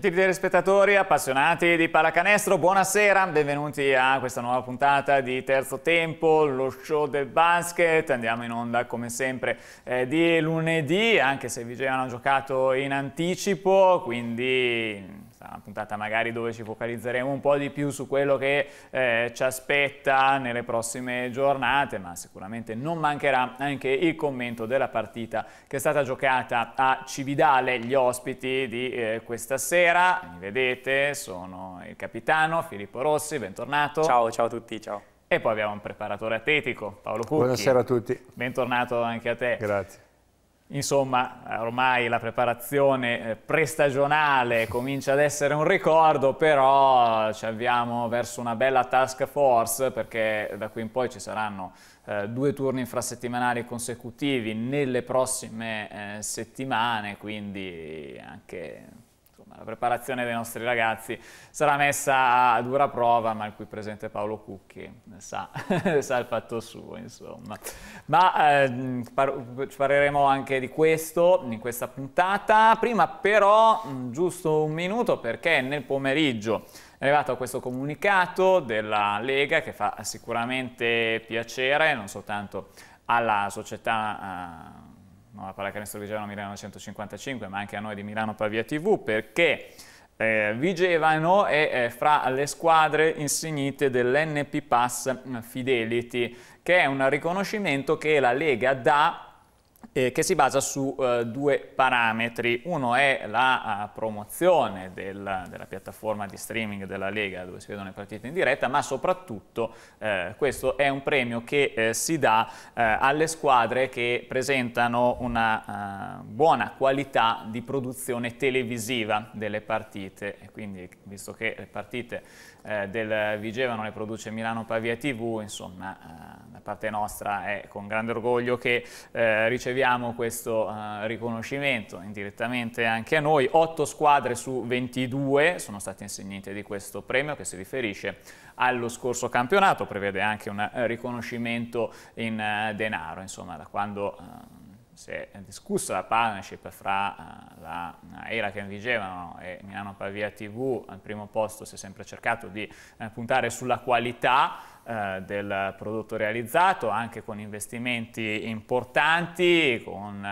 Gentili telespettatori, appassionati di pallacanestro, buonasera, benvenuti a questa nuova puntata di Terzo Tempo, lo show del basket. Andiamo in onda come sempre eh, di lunedì, anche se Vigevano ha giocato in anticipo, quindi sarà una puntata magari dove ci focalizzeremo un po' di più su quello che eh, ci aspetta nelle prossime giornate, ma sicuramente non mancherà anche il commento della partita che è stata giocata a Cividale, gli ospiti di eh, questa sera. Mi vedete, sono il capitano Filippo Rossi, bentornato. Ciao, ciao a tutti, ciao. E poi abbiamo un preparatore atletico, Paolo Cucchi. Buonasera a tutti. Bentornato anche a te. Grazie. Insomma, ormai la preparazione eh, prestagionale comincia ad essere un ricordo, però ci avviamo verso una bella task force perché da qui in poi ci saranno eh, due turni infrasettimanali consecutivi nelle prossime eh, settimane, quindi anche la preparazione dei nostri ragazzi sarà messa a dura prova, ma il qui presente Paolo Cucchi sa, sa il fatto suo, insomma. Ma eh, par parleremo anche di questo in questa puntata, prima però mm, giusto un minuto perché nel pomeriggio è arrivato questo comunicato della Lega che fa sicuramente piacere non soltanto alla società eh, no, la pallacanestro Vigevano Milano 155, ma anche a noi di Milano Pavia TV, perché eh, Vigevano è eh, fra le squadre insignite dell'NP Pass Fidelity, che è un riconoscimento che la Lega dà eh, che si basa su eh, due parametri. Uno è la uh, promozione del, della piattaforma di streaming della Lega dove si vedono le partite in diretta, ma soprattutto eh, questo è un premio che eh, si dà eh, alle squadre che presentano una uh, buona qualità di produzione televisiva delle partite. E quindi, visto che le partite del Vigevano le produce Milano Pavia TV, insomma, da parte nostra è con grande orgoglio che riceviamo diamo questo uh, riconoscimento indirettamente anche a noi. 8 squadre su 22 sono state insegnate di questo premio che si riferisce allo scorso campionato, prevede anche un uh, riconoscimento in eh, denaro, insomma da quando eh, si è discussa la partnership fra uh, la eh, Era che vigevano e Milano Pavia TV, al primo posto si è sempre cercato di uh, puntare sulla qualità del prodotto realizzato, anche con investimenti importanti, con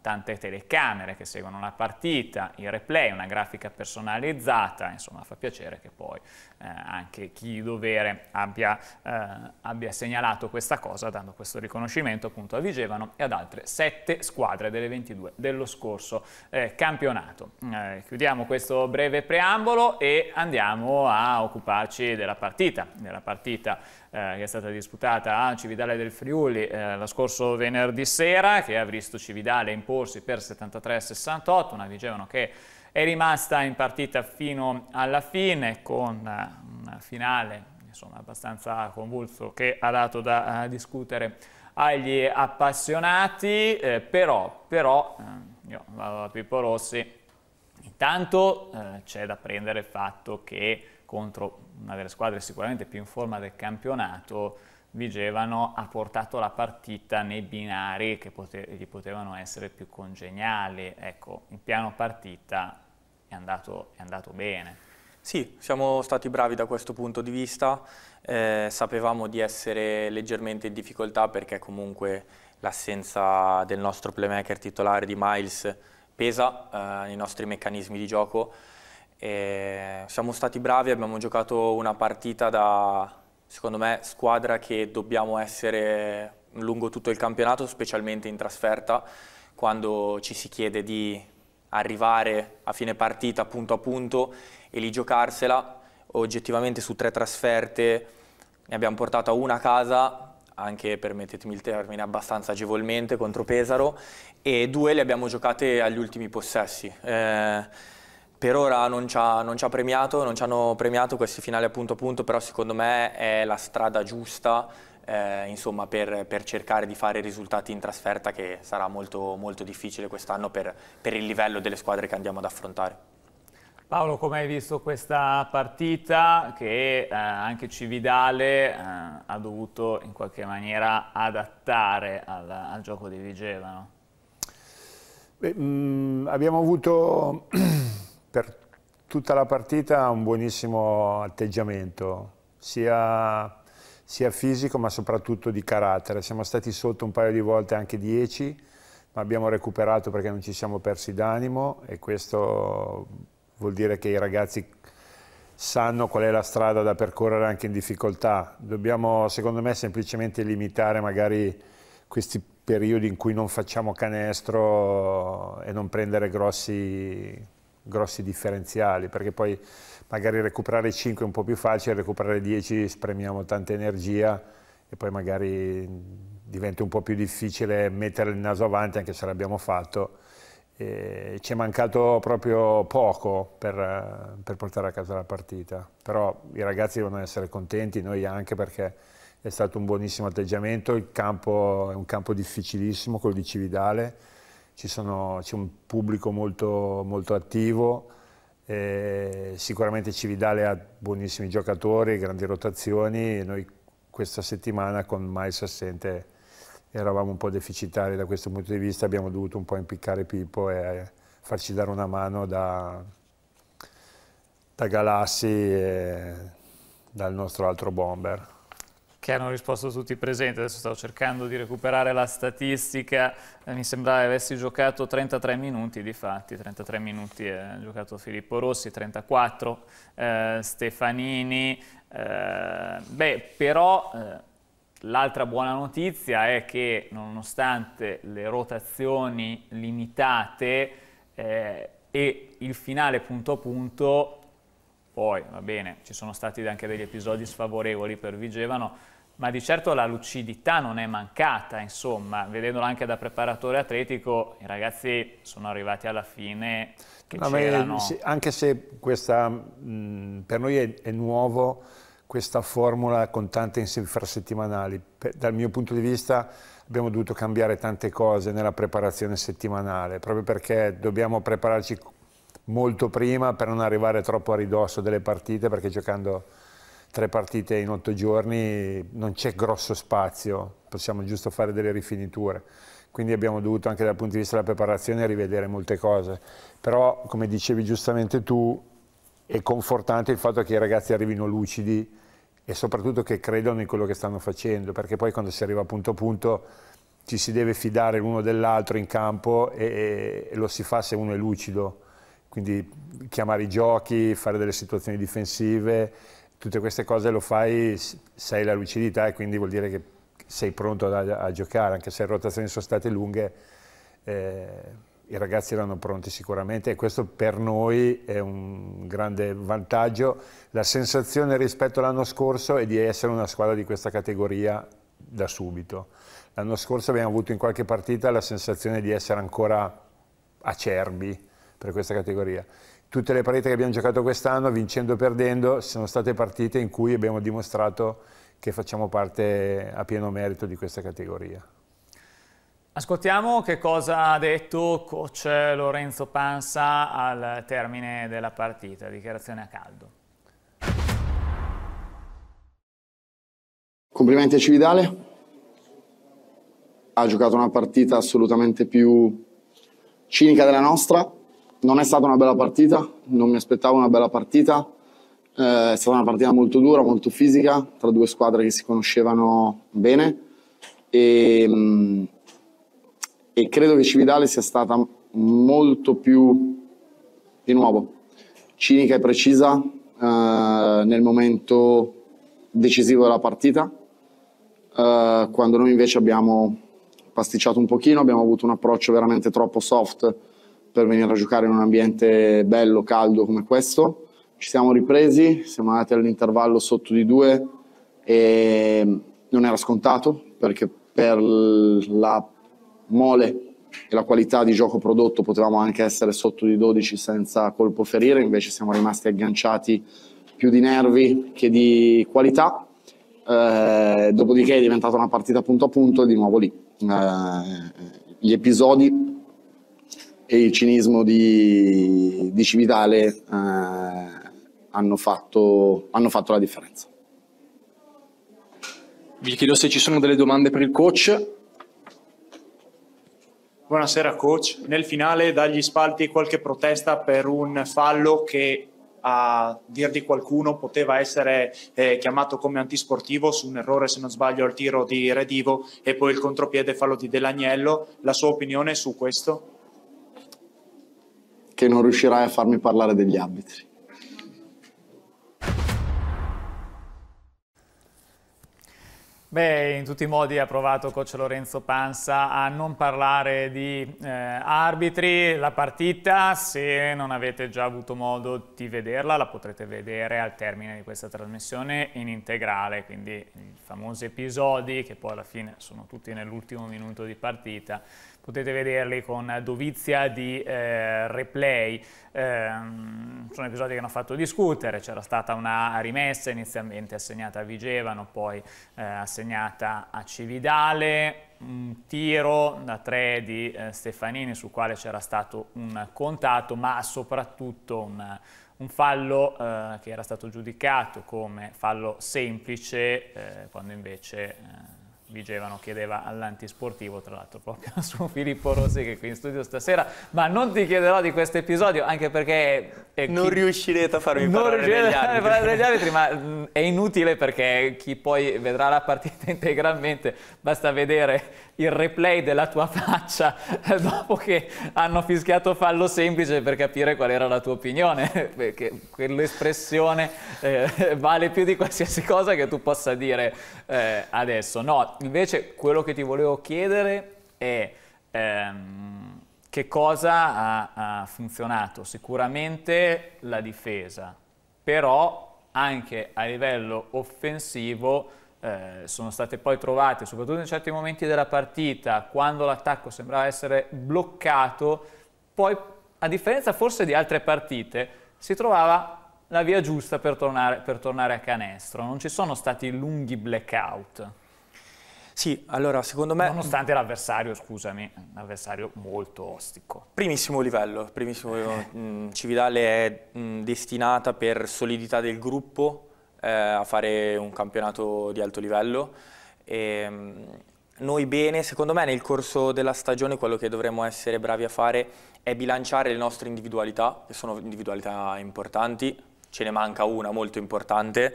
tante telecamere che seguono la partita, i replay, una grafica personalizzata, insomma fa piacere che poi eh, anche chi di dovere abbia, eh, abbia, segnalato questa cosa dando questo riconoscimento appunto a Vigevano e ad altre sette squadre delle 22 dello scorso eh, campionato. Eh, chiudiamo questo breve preambolo e andiamo a occuparci della partita, della partita eh, che è stata disputata a Cividale del Friuli eh, lo scorso venerdì sera, che ha visto Cividale imporsi per 73-68, una Vigevano che è rimasta in partita fino alla fine con eh, un finale insomma, abbastanza convulso che ha dato da eh, discutere agli appassionati, eh, però, però eh, io vado da Pippo Rossi, intanto eh, c'è da prendere il fatto che contro una delle squadre sicuramente più in forma del campionato, Vigevano ha portato la partita nei binari che pote gli potevano essere più congeniali. Ecco, il piano partita è andato, è andato bene. Sì, siamo stati bravi da questo punto di vista, eh, sapevamo di essere leggermente in difficoltà perché comunque l'assenza del nostro playmaker titolare di Miles pesa eh, nei nostri meccanismi di gioco, e siamo stati bravi, abbiamo giocato una partita da, secondo me, squadra che dobbiamo essere lungo tutto il campionato, specialmente in trasferta, quando ci si chiede di arrivare a fine partita punto a punto e lì giocarsela. Oggettivamente su tre trasferte ne abbiamo portata una a casa, anche permettetemi il termine, abbastanza agevolmente contro Pesaro, e due le abbiamo giocate agli ultimi possessi. Eh, per ora non ci, ha, non ci, ha, premiato, non ci hanno premiato questi finali a punto a punto, però secondo me è la strada giusta eh, insomma, per, per, cercare di fare risultati in trasferta che sarà molto, molto difficile quest'anno per, per il livello delle squadre che andiamo ad affrontare. Paolo, come hai visto questa partita che eh, anche Cividale eh, ha dovuto in qualche maniera adattare al, al gioco di Vigevano? Beh, mh, mm, abbiamo avuto per tutta la partita ha un buonissimo atteggiamento, sia, sia, fisico ma soprattutto di carattere. Siamo stati sotto un paio di volte anche 10, ma abbiamo recuperato perché non ci siamo persi d'animo e questo vuol dire che i ragazzi sanno qual è la strada da percorrere anche in difficoltà. Dobbiamo, secondo me, semplicemente limitare magari questi periodi in cui non facciamo canestro e non prendere grossi grossi differenziali, perché poi magari recuperare 5 è un po' più facile, recuperare 10 spremiamo tanta energia e poi magari diventa un po' più difficile mettere il naso avanti, anche se l'abbiamo fatto. E ci è mancato proprio poco per, per portare a casa la partita, però i ragazzi devono essere contenti, noi anche perché è stato un buonissimo atteggiamento, il campo è un campo difficilissimo, quello di Cividale, sono, c'è un pubblico molto, molto attivo, eh, sicuramente Cividale ha buonissimi giocatori, grandi rotazioni, noi questa settimana con Mais assente eravamo un po' deficitari da questo punto di vista, abbiamo dovuto un po' impiccare Pippo e eh, farci dare una mano da, da Galassi e dal nostro altro bomber che hanno risposto tutti presenti, adesso stavo cercando di recuperare la statistica, eh, mi sembrava avessi giocato 33 minuti di fatti, 33 minuti ha giocato Filippo Rossi, 34 eh, Stefanini, eh, beh però eh, l'altra buona notizia è che nonostante le rotazioni limitate eh, e il finale punto a punto poi, va bene, ci sono stati anche degli episodi sfavorevoli per Vigevano, ma di certo la lucidità non è mancata, insomma, vedendola anche da preparatore atletico, i ragazzi sono arrivati alla fine che no, c'erano. Anche se questa, mh, per noi è, è, nuovo questa formula con tante infrasettimanali, per, dal mio punto di vista abbiamo dovuto cambiare tante cose nella preparazione settimanale, proprio perché dobbiamo prepararci molto prima per non arrivare troppo a ridosso delle partite perché giocando tre partite in otto giorni non c'è grosso spazio, possiamo giusto fare delle rifiniture. Quindi abbiamo dovuto anche dal punto di vista della preparazione rivedere molte cose. Però, come dicevi giustamente tu, è confortante il fatto che i ragazzi arrivino lucidi e soprattutto che credano in quello che stanno facendo, perché poi quando si arriva punto a punto ci si deve fidare l'uno dell'altro in campo e, e, e lo si fa se uno è lucido quindi chiamare i giochi, fare delle situazioni difensive, tutte queste cose lo fai, sei la lucidità e quindi vuol dire che sei pronto a, a giocare, anche se le rotazioni sono state lunghe, eh, i ragazzi erano pronti sicuramente e questo per noi è un grande vantaggio. La sensazione rispetto all'anno scorso è di essere una squadra di questa categoria da subito. L'anno scorso abbiamo avuto in qualche partita la sensazione di essere ancora acerbi, per questa categoria. Tutte le partite che abbiamo giocato quest'anno, vincendo o perdendo, sono state partite in cui abbiamo dimostrato che facciamo parte a pieno merito di questa categoria. Ascoltiamo che cosa ha detto coach Lorenzo Pansa al termine della partita, dichiarazione a caldo. Complimenti a Cividale, ha giocato una partita assolutamente più cinica della nostra, non è stata una bella partita, non mi aspettavo una bella partita, eh, è stata una partita molto dura, molto fisica, tra due squadre che si conoscevano bene e, mm, e credo che Cividale sia stata molto più, di nuovo, cinica e precisa eh, nel momento decisivo della partita, eh, quando noi invece abbiamo pasticciato un pochino, abbiamo avuto un approccio veramente troppo soft per venire a giocare in un ambiente bello, caldo come questo. Ci siamo ripresi, siamo andati all'intervallo sotto di due e non era scontato perché per la mole e la qualità di gioco prodotto potevamo anche essere sotto di 12 senza colpo ferire, invece siamo rimasti agganciati più di nervi che di qualità. Eh, dopodiché è diventata una partita punto a punto e di nuovo lì. Eh, gli episodi e il cinismo di, di Civitale eh, hanno, fatto, hanno fatto la differenza. Vi chiedo se ci sono delle domande per il coach. Buonasera coach, nel finale dagli spalti qualche protesta per un fallo che a dir di qualcuno poteva essere eh, chiamato come antisportivo su un errore se non sbaglio al tiro di Redivo e poi il contropiede fallo di Dell'Agnello, la sua opinione su questo? che non riuscirai a farmi parlare degli arbitri. Beh, in tutti i modi ha provato coach Lorenzo Panza a non parlare di eh, arbitri, la partita, se non avete già avuto modo di vederla, la potrete vedere al termine di questa trasmissione in integrale, quindi i famosi episodi che poi alla fine sono tutti nell'ultimo minuto di partita, potete vederli con dovizia di eh, replay. Eh, sono episodi che hanno fatto discutere, c'era stata una rimessa inizialmente assegnata a Vigevano, poi eh, assegnata a Cividale, un tiro da tre di eh, Stefanini sul quale c'era stato un contatto, ma soprattutto un, un fallo eh, che era stato giudicato come fallo semplice, eh, quando invece Vigevano chiedeva all'antisportivo, tra l'altro proprio su Filippo Rossi che è qui in studio stasera, ma non ti chiederò di questo episodio anche perché... Eh, non riuscirete a farmi non parlare degli arbitri. parlare degli arbitri, ma mm, è inutile perché chi poi vedrà la partita integralmente basta vedere il replay della tua faccia dopo che hanno fischiato fallo semplice per capire qual era la tua opinione, perché quell'espressione eh, vale più di qualsiasi cosa che tu possa dire eh, adesso. No, invece quello che ti volevo chiedere è ehm, che cosa ha, ha funzionato. Sicuramente la difesa, però anche a livello offensivo eh, sono state poi trovate, soprattutto in certi momenti della partita, quando l'attacco sembrava essere bloccato, poi a differenza forse di altre partite, si trovava la via giusta per tornare, per tornare a canestro, non ci sono stati lunghi blackout. Sì, allora secondo me... Nonostante l'avversario, scusami, un avversario molto ostico. Primissimo livello, primissimo livello. Mm, Cividale è mh, mm, destinata per solidità del gruppo, eh, a fare un campionato di alto livello. E, ehm, noi bene, secondo me nel corso della stagione quello che dovremmo essere bravi a fare è bilanciare le nostre individualità, che sono individualità importanti, ce ne manca una molto importante,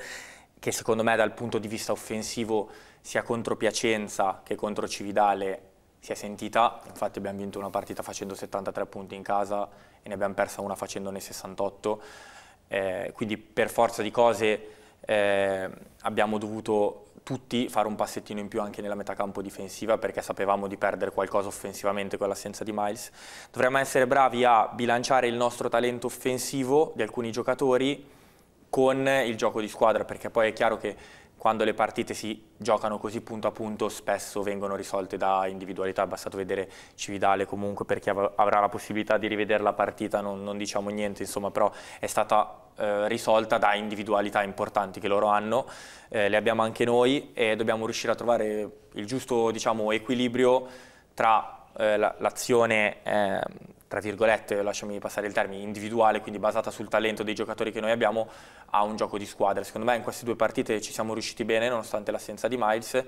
che secondo me dal punto di vista offensivo sia contro Piacenza che contro Cividale si è sentita, infatti abbiamo vinto una partita facendo 73 punti in casa e ne abbiamo persa una facendone 68, eh, quindi per forza di cose eh, abbiamo dovuto tutti fare un passettino in più anche nella metà campo difensiva perché sapevamo di perdere qualcosa offensivamente con l'assenza di Miles. Dovremmo essere bravi a bilanciare il nostro talento offensivo di alcuni giocatori con il gioco di squadra perché poi è chiaro che quando le partite si giocano così punto a punto spesso vengono risolte da individualità, è bastato vedere Cividale comunque perché chi avrà la possibilità di rivedere la partita non, non diciamo niente, insomma però è stata eh, risolta da individualità importanti che loro hanno, eh, le abbiamo anche noi e dobbiamo riuscire a trovare il giusto diciamo, equilibrio tra eh, l'azione, ehm, tra virgolette, lasciami passare il termine, individuale, quindi basata sul talento dei giocatori che noi abbiamo, a un gioco di squadra. Secondo me in queste due partite ci siamo riusciti bene, nonostante l'assenza di Miles,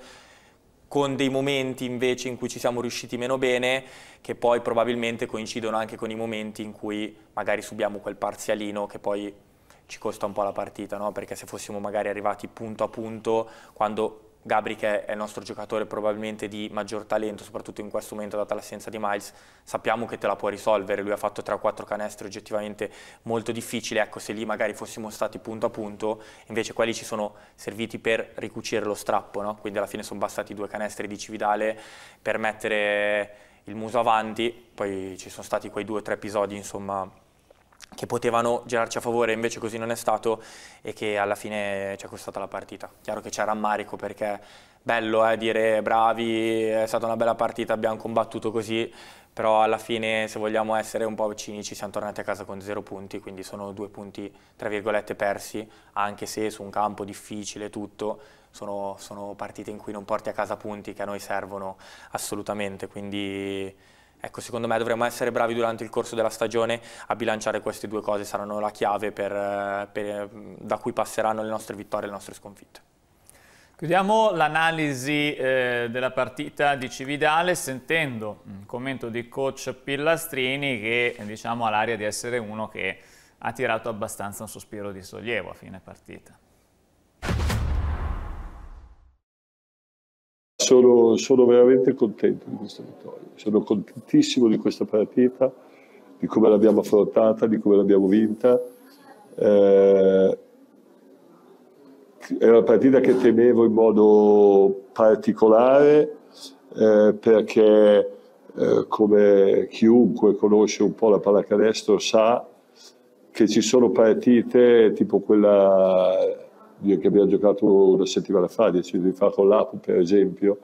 con dei momenti invece in cui ci siamo riusciti meno bene, che poi probabilmente coincidono anche con i momenti in cui magari subiamo quel parzialino che poi ci costa un po' la partita, no? perché se fossimo magari arrivati punto a punto, quando Gabri che è il nostro giocatore probabilmente di maggior talento, soprattutto in questo momento data l'assenza di Miles, sappiamo che te la può risolvere, lui ha fatto 3-4 canestri oggettivamente molto difficili, ecco se lì magari fossimo stati punto a punto, invece quelli ci sono serviti per ricucire lo strappo, no? quindi alla fine sono bastati due canestri di Cividale per mettere il muso avanti, poi ci sono stati quei due o tre episodi insomma che potevano girarci a favore, invece così non è stato e che alla fine ci è costata la partita. Chiaro che c'è rammarico perché bello eh, dire bravi, è stata una bella partita, abbiamo combattuto così, però alla fine se vogliamo essere un po' cinici siamo tornati a casa con zero punti, quindi sono due punti tra virgolette persi, anche se su un campo difficile tutto, sono, sono partite in cui non porti a casa punti che a noi servono assolutamente, quindi Ecco, secondo me dovremmo essere bravi durante il corso della stagione a bilanciare queste due cose, saranno la chiave per, eh, per, eh, da cui passeranno le nostre vittorie e le nostre sconfitte. Chiudiamo l'analisi eh, della partita di Cividale sentendo un mm, commento di coach Pillastrini che diciamo, ha l'aria di essere uno che ha tirato abbastanza un sospiro di sollievo a fine partita. sono, sono, veramente contento di questa vittoria, sono contentissimo di questa partita, di come l'abbiamo affrontata, di come l'abbiamo vinta. Eh, è una partita che temevo in modo particolare eh, perché eh, come chiunque conosce un po' la pallacanestro sa che ci sono partite tipo quella che abbiamo giocato una settimana fa, dieci giorni fa con l'Apu per esempio,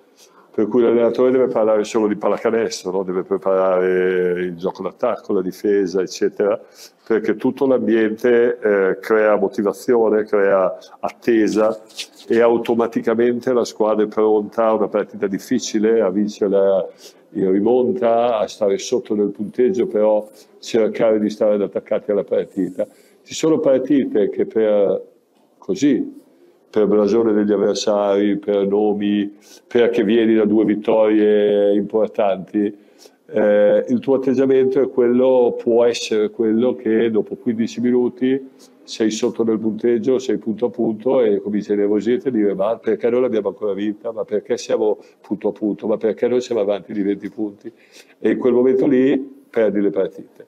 per cui l'allenatore deve parlare solo di pallacanestro, no? deve preparare il gioco d'attacco, la difesa, eccetera, perché tutto l'ambiente eh, crea motivazione, crea attesa e automaticamente la squadra è pronta a una partita difficile, a vincere in rimonta, a stare sotto nel punteggio, però cercare di stare attaccati alla partita. Ci sono partite che per così, per blasone degli avversari, per nomi, perché vieni da due vittorie importanti, eh, il tuo atteggiamento è quello, può essere quello che dopo 15 minuti sei sotto nel punteggio, sei punto a punto e cominci a nervosirti e dire ma perché non l'abbiamo ancora vinta, ma perché siamo punto a punto, ma perché non siamo avanti di 20 punti e in quel momento lì perdi le partite.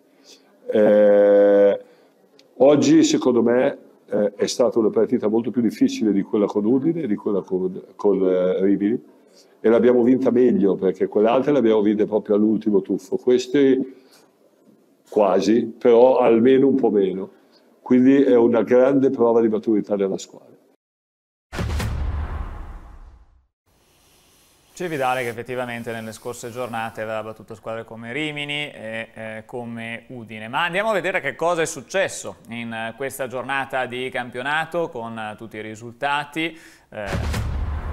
Eh, oggi secondo me eh, è stata una partita molto più difficile di quella con Udine e di quella con, con eh, Rimini e l'abbiamo vinta meglio perché quell'altra l'abbiamo vinta proprio all'ultimo tuffo. Queste quasi, però almeno un po' meno. Quindi è una grande prova di maturità della squadra. Cividale che effettivamente nelle scorse giornate aveva battuto squadre come Rimini e eh, come Udine. Ma andiamo a vedere che cosa è successo in eh, questa giornata di campionato con eh, tutti i risultati. Eh,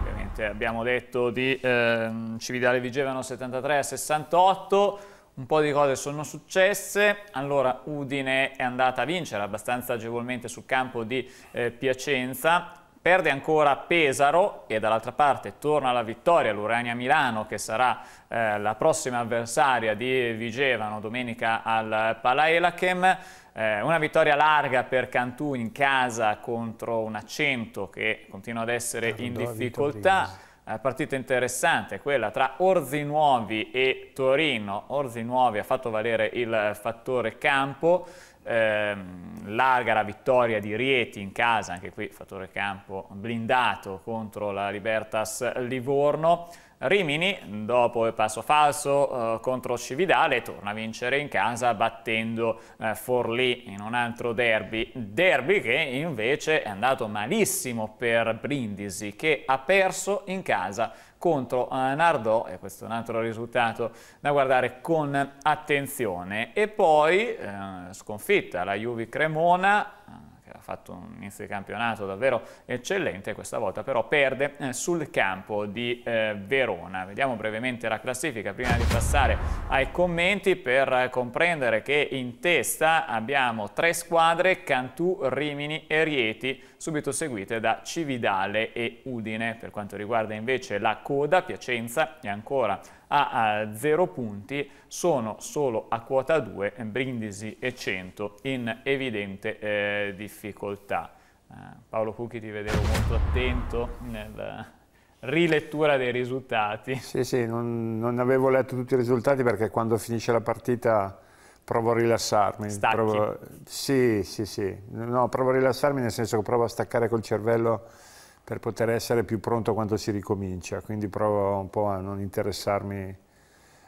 ovviamente abbiamo detto di eh, Cividale vigevano 73 a 68, un po' di cose sono successe, allora Udine è andata a vincere abbastanza agevolmente sul campo di eh, Piacenza, perde ancora Pesaro e dall'altra parte torna alla vittoria l'Urania Milano che sarà eh, la prossima avversaria di Vigevano domenica al Palaelachem. Eh, una vittoria larga per Cantù in casa contro un accento che continua ad essere certo, in difficoltà. Eh, partita interessante, quella tra Orzinuovi e Torino. Orzinuovi ha fatto valere il fattore campo. Ehm, larga la vittoria di Rieti in casa, anche qui fattore campo blindato contro la Libertas Livorno. Rimini, dopo il passo falso eh, contro Cividale, torna a vincere in casa battendo eh, Forlì in un altro derby. Derby che invece è andato malissimo per Brindisi, che ha perso in casa contro eh, Nardò, e questo è un altro risultato da guardare con attenzione. E poi eh, sconfitta la Juve Cremona, ha fatto un inizio di campionato davvero eccellente, questa volta però perde eh, sul campo di eh, Verona. Vediamo brevemente la classifica prima di passare ai commenti per comprendere che in testa abbiamo tre squadre, Cantù, Rimini e Rieti, subito seguite da Cividale e Udine. Per quanto riguarda invece la coda, Piacenza è ancora a 0 punti sono solo a quota 2 Brindisi e 100 in evidente eh, difficoltà. Eh, Paolo Cucchi ti vedevo molto attento nella rilettura dei risultati. Sì, sì, non, non avevo letto tutti i risultati perché quando finisce la partita provo a rilassarmi. Stacchi. Provo... Sì, sì, sì. No, provo a rilassarmi nel senso che provo a staccare col cervello per poter essere più pronto quando si ricomincia, quindi provo un po' a non interessarmi.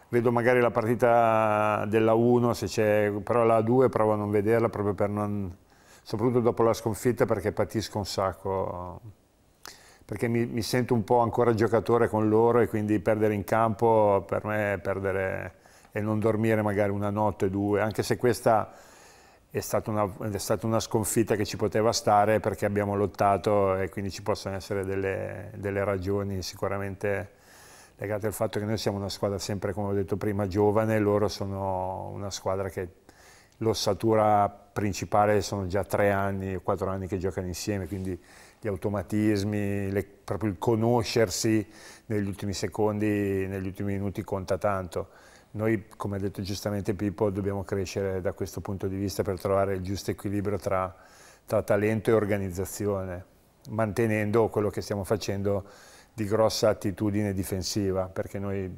Vedo magari la partita della 1, se c'è, però la 2 provo a non vederla proprio per non... soprattutto dopo la sconfitta perché patisco un sacco, perché mi, mi sento un po' ancora giocatore con loro e quindi perdere in campo per me è perdere e non dormire magari una notte, o due, anche se questa è stata, una, è stata, una, sconfitta che ci poteva stare perché abbiamo lottato e quindi ci possono essere delle, delle ragioni sicuramente legate al fatto che noi siamo una squadra sempre, come ho detto prima, giovane, loro sono una squadra che l'ossatura principale sono già tre anni quattro anni che giocano insieme, quindi gli automatismi, le, proprio il conoscersi negli ultimi secondi, negli ultimi minuti conta tanto. Noi, come ha detto giustamente Pippo, dobbiamo crescere da questo punto di vista per trovare il giusto equilibrio tra, tra talento e organizzazione, mantenendo quello che stiamo facendo di grossa attitudine difensiva, perché noi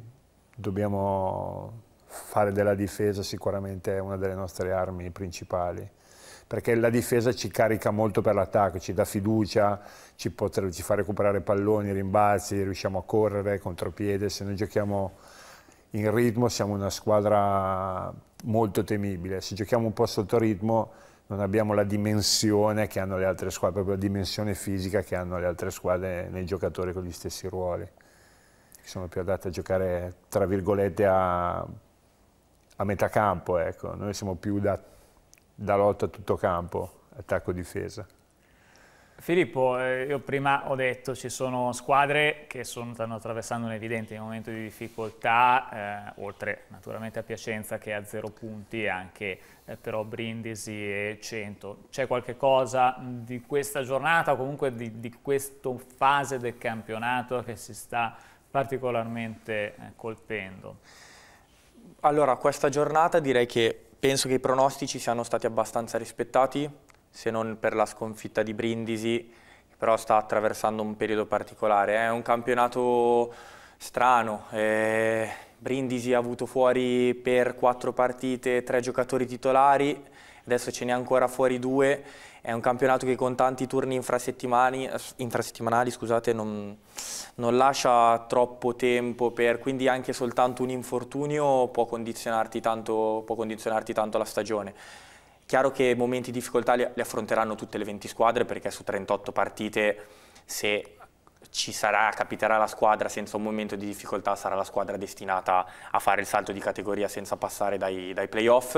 dobbiamo fare della difesa sicuramente una delle nostre armi principali perché la difesa ci carica molto per l'attacco, ci dà fiducia, ci, poter, ci, fa recuperare palloni, rimbalzi, riusciamo a correre, contropiede, se noi giochiamo in ritmo siamo una squadra molto temibile, se giochiamo un po' sotto ritmo non abbiamo la dimensione che hanno le altre squadre, proprio la dimensione fisica che hanno le altre squadre nei giocatori con gli stessi ruoli, che sono più adatte a giocare, tra virgolette, a, a metà campo, ecco. noi siamo più da, da lotta a tutto campo, attacco-difesa. Filippo, eh, io prima ho detto ci sono squadre che sono, stanno attraversando un evidente momento di difficoltà, eh, oltre naturalmente a Piacenza che è a zero punti, anche eh, però Brindisi e 100. C'è qualche cosa di questa giornata o comunque di, di questa fase del campionato che si sta particolarmente eh, colpendo? Allora, questa giornata direi che penso che i pronostici siano stati abbastanza rispettati, se non per la sconfitta di Brindisi, però sta attraversando un periodo particolare. È un campionato strano. Eh, Brindisi ha avuto fuori per quattro partite tre giocatori titolari, adesso ce n'è ancora fuori due. È un campionato che con tanti turni infrasettimanali, scusate, non, non, lascia troppo tempo per, quindi anche soltanto un infortunio può condizionarti tanto, può condizionarti tanto la stagione. Chiaro che momenti di difficoltà li, li affronteranno tutte le 20 squadre perché su 38 partite se ci sarà, capiterà la squadra senza un momento di difficoltà, sarà la squadra destinata a fare il salto di categoria senza passare dai, dai playoff.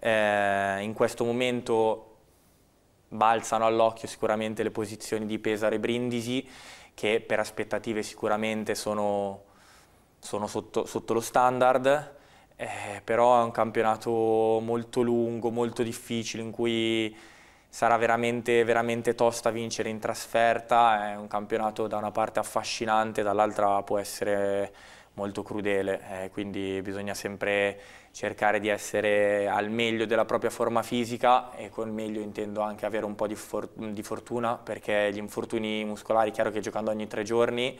Eh, in questo momento balzano all'occhio sicuramente le posizioni di Pesaro e Brindisi, che per aspettative sicuramente sono, sono sotto, sotto, lo standard eh, però è un campionato molto lungo, molto difficile, in cui sarà veramente, veramente tosta vincere in trasferta, è un campionato da una parte affascinante, dall'altra può essere molto crudele, eh, quindi bisogna sempre cercare di essere al meglio della propria forma fisica e col meglio intendo anche avere un po' di, for di fortuna perché gli infortuni muscolari, chiaro che giocando ogni tre giorni,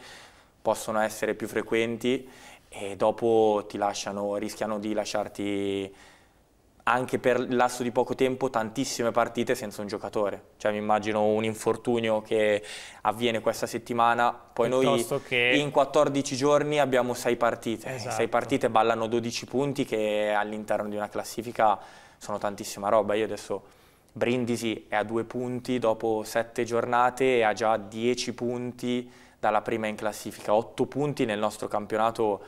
possono essere più frequenti e dopo ti lasciano, rischiano di lasciarti anche per lasso di poco tempo tantissime partite senza un giocatore. Cioè mi immagino un infortunio che avviene questa settimana, poi Piuttosto noi che... in 14 giorni abbiamo 6 partite. Esatto. 6 partite ballano 12 punti che all'interno di una classifica sono tantissima roba. Io adesso Brindisi è a 2 punti dopo 7 giornate e ha già 10 punti dalla prima in classifica. Otto punti nel nostro campionato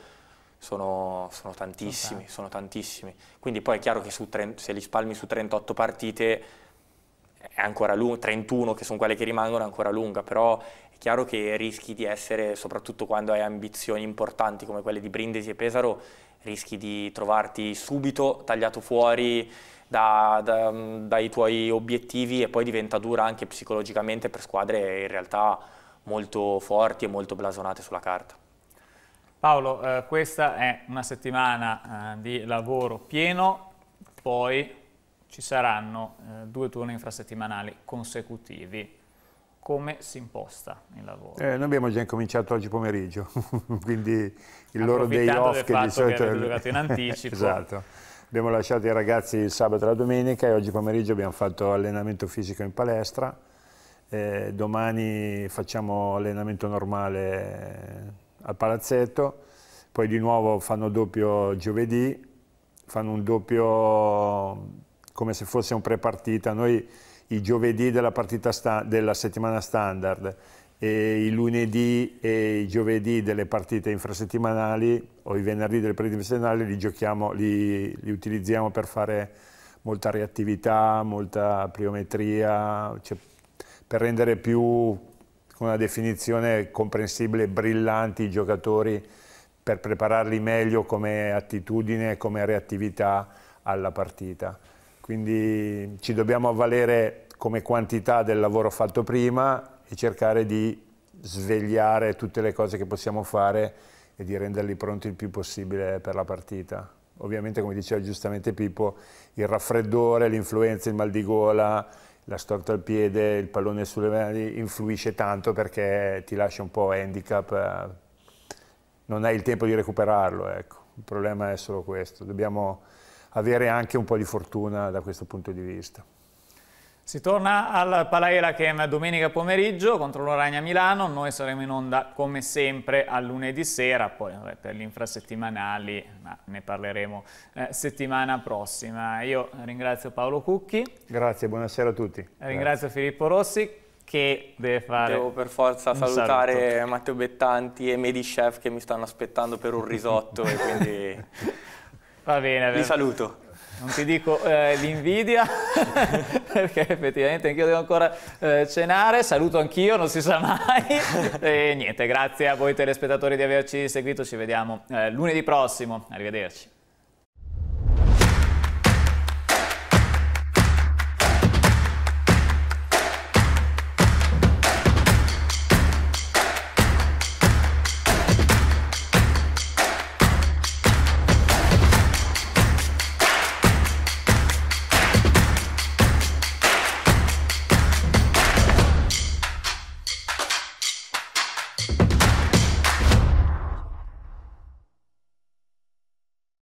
sono, sono tantissimi, sono tantissimi. Quindi poi è chiaro che se li spalmi su 38 partite è ancora lunga, 31 che sono quelle che rimangono è ancora lunga, però è chiaro che rischi di essere, soprattutto quando hai ambizioni importanti come quelle di Brindisi e Pesaro, rischi di trovarti subito tagliato fuori da, da, dai tuoi obiettivi e poi diventa dura anche psicologicamente per squadre in realtà molto forti e molto blasonate sulla carta. Paolo, eh, questa è una settimana eh, di lavoro pieno, poi ci saranno eh, due turni infrasettimanali consecutivi. Come si imposta il lavoro? Eh, noi abbiamo già incominciato oggi pomeriggio, quindi il loro day off che di solito... Che avete in anticipo. esatto. Abbiamo lasciato i ragazzi il sabato e la domenica e oggi pomeriggio abbiamo fatto allenamento fisico in palestra eh, domani facciamo allenamento normale eh, al palazzetto, poi di nuovo fanno doppio giovedì, fanno un doppio come se fosse un pre-partita, noi i giovedì della, partita della settimana standard e i lunedì e i giovedì delle partite infrasettimanali o i venerdì delle partite infrasettimanali li, giochiamo, li, li utilizziamo per fare molta reattività, molta pliometria, cioè per rendere più, con una definizione comprensibile, brillanti i giocatori, per prepararli meglio come attitudine, come reattività alla partita. Quindi ci dobbiamo avvalere come quantità del lavoro fatto prima e cercare di svegliare tutte le cose che possiamo fare e di renderli pronti il più possibile per la partita. Ovviamente, come diceva giustamente Pippo, il raffreddore, l'influenza, il mal di gola, la storta al piede, il pallone sulle mani influisce tanto perché ti lascia un po' handicap, eh. non hai il tempo di recuperarlo, ecco. il problema è solo questo, dobbiamo avere anche un po' di fortuna da questo punto di vista. Si torna al Palaela è domenica pomeriggio contro l'Oragna Milano, noi saremo in onda come sempre a lunedì sera, poi vabbè, per gli infrasettimanali ma ne parleremo eh, settimana prossima. Io ringrazio Paolo Cucchi. Grazie, buonasera a tutti. Ringrazio Grazie. Filippo Rossi che deve fare. Devo per forza salutare saluto. Matteo Bettanti e Medi Chef che mi stanno aspettando per un risotto e quindi... Va bene. Vi saluto non ti dico eh, l'invidia, perché effettivamente anch'io devo ancora eh, cenare, saluto anch'io, non si sa mai, e niente, grazie a voi telespettatori di averci seguito, ci vediamo eh, lunedì prossimo, arrivederci.